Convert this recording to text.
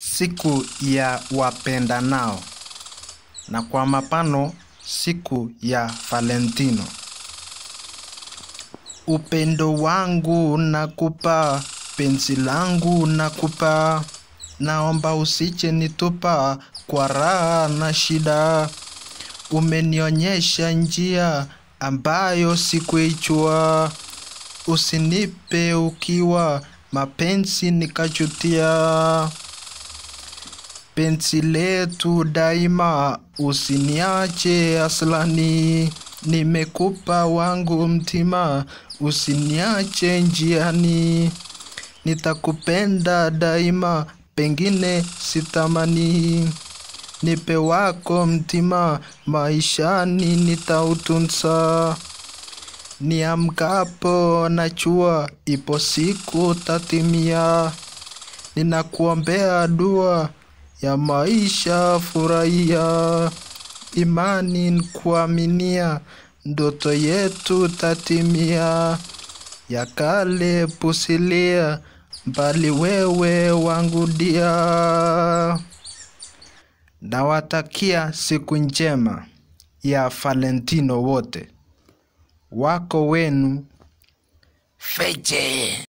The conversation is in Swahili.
siku ya wapenda nao na kwa mapano siku ya Valentino. Upendo wangu nakupa, penzi langu nakupa, naomba usiche nitupa kwa raha na shida. Umenionyesha njia ambayo sikuichwa usinipe ukiwa, mapenzi nikachutia penzi letu daima, usiniache aslani, nimekupa wangu mtima, usiniache njiani, nitakupenda daima, pengine sitamani, nipe wako mtima, maishani nitautunsa Niamkapo chua ipo siku tatimia, ninakuombea dua ya maisha, furahia imani kuaminia, ndoto yetu tatimia, ya kale pusilia, mbali wewe wangu dia. Nawatakia siku njema ya Valentino wote, wako wenu Feje.